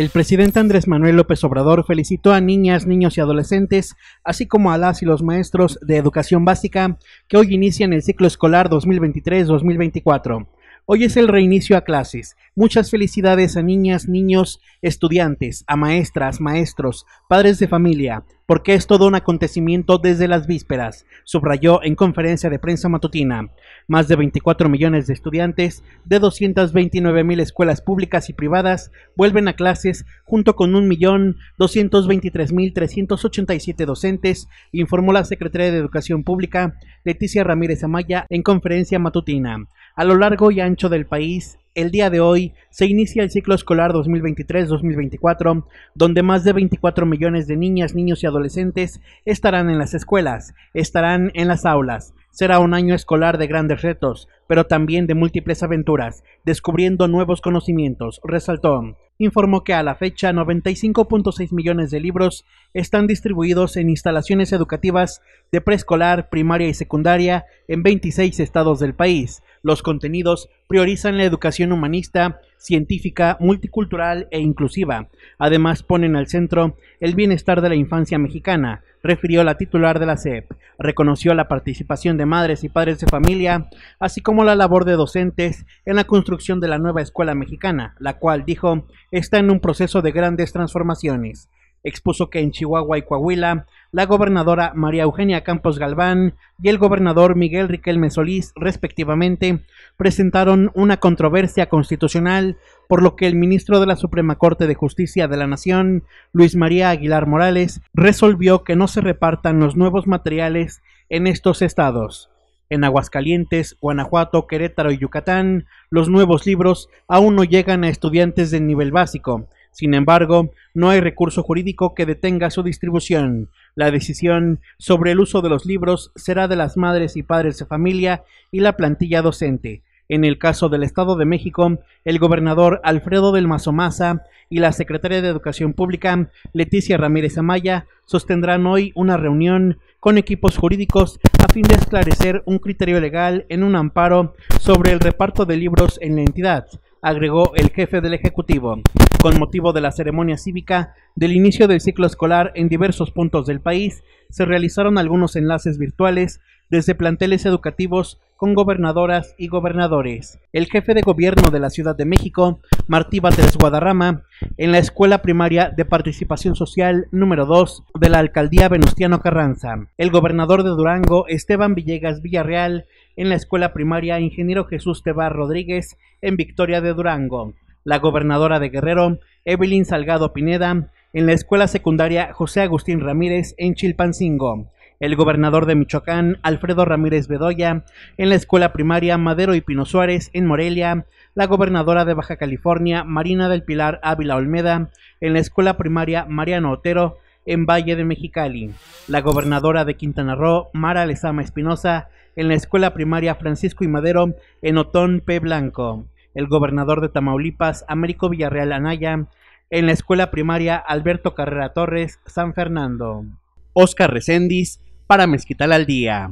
El presidente Andrés Manuel López Obrador felicitó a niñas, niños y adolescentes, así como a las y los maestros de educación básica que hoy inician el ciclo escolar 2023-2024. Hoy es el reinicio a clases. Muchas felicidades a niñas, niños, estudiantes, a maestras, maestros, padres de familia, porque es todo un acontecimiento desde las vísperas, subrayó en conferencia de prensa matutina. Más de 24 millones de estudiantes de 229 mil escuelas públicas y privadas vuelven a clases junto con 1.223.387 docentes, informó la secretaria de Educación Pública, Leticia Ramírez Amaya, en conferencia matutina. A lo largo y ancho del país, el día de hoy se inicia el ciclo escolar 2023-2024, donde más de 24 millones de niñas, niños y adolescentes estarán en las escuelas, estarán en las aulas, Será un año escolar de grandes retos, pero también de múltiples aventuras, descubriendo nuevos conocimientos, resaltó. Informó que a la fecha 95.6 millones de libros están distribuidos en instalaciones educativas de preescolar, primaria y secundaria en 26 estados del país. Los contenidos priorizan la educación humanista, científica, multicultural e inclusiva. Además, ponen al centro el bienestar de la infancia mexicana, refirió la titular de la CEP. Reconoció la participación de madres y padres de familia, así como la labor de docentes en la construcción de la nueva escuela mexicana, la cual, dijo, está en un proceso de grandes transformaciones. Expuso que en Chihuahua y Coahuila, la gobernadora María Eugenia Campos Galván y el gobernador Miguel Riquelme Solís, respectivamente, presentaron una controversia constitucional, por lo que el ministro de la Suprema Corte de Justicia de la Nación, Luis María Aguilar Morales, resolvió que no se repartan los nuevos materiales en estos estados. En Aguascalientes, Guanajuato, Querétaro y Yucatán, los nuevos libros aún no llegan a estudiantes de nivel básico sin embargo, no hay recurso jurídico que detenga su distribución. La decisión sobre el uso de los libros será de las madres y padres de familia y la plantilla docente. En el caso del Estado de México, el gobernador Alfredo del Mazo Maza y la secretaria de Educación Pública, Leticia Ramírez Amaya, sostendrán hoy una reunión con equipos jurídicos a fin de esclarecer un criterio legal en un amparo sobre el reparto de libros en la entidad agregó el jefe del Ejecutivo, con motivo de la ceremonia cívica del inicio del ciclo escolar en diversos puntos del país, se realizaron algunos enlaces virtuales desde planteles educativos con gobernadoras y gobernadores. El jefe de gobierno de la Ciudad de México, Martí Batres Guadarrama, en la Escuela Primaria de Participación Social número 2 de la Alcaldía Venustiano Carranza. El gobernador de Durango, Esteban Villegas Villarreal, en la Escuela Primaria Ingeniero Jesús Tebar Rodríguez, en Victoria de Durango. La gobernadora de Guerrero, Evelyn Salgado Pineda, en la Escuela Secundaria José Agustín Ramírez, en Chilpancingo el gobernador de Michoacán, Alfredo Ramírez Bedoya, en la escuela primaria Madero y Pino Suárez, en Morelia, la gobernadora de Baja California, Marina del Pilar Ávila Olmeda, en la escuela primaria Mariano Otero, en Valle de Mexicali, la gobernadora de Quintana Roo, Mara Lezama Espinosa, en la escuela primaria Francisco y Madero, en Otón P. Blanco, el gobernador de Tamaulipas, Américo Villarreal Anaya, en la escuela primaria Alberto Carrera Torres, San Fernando. Oscar Recendis, para mezquitar al Día.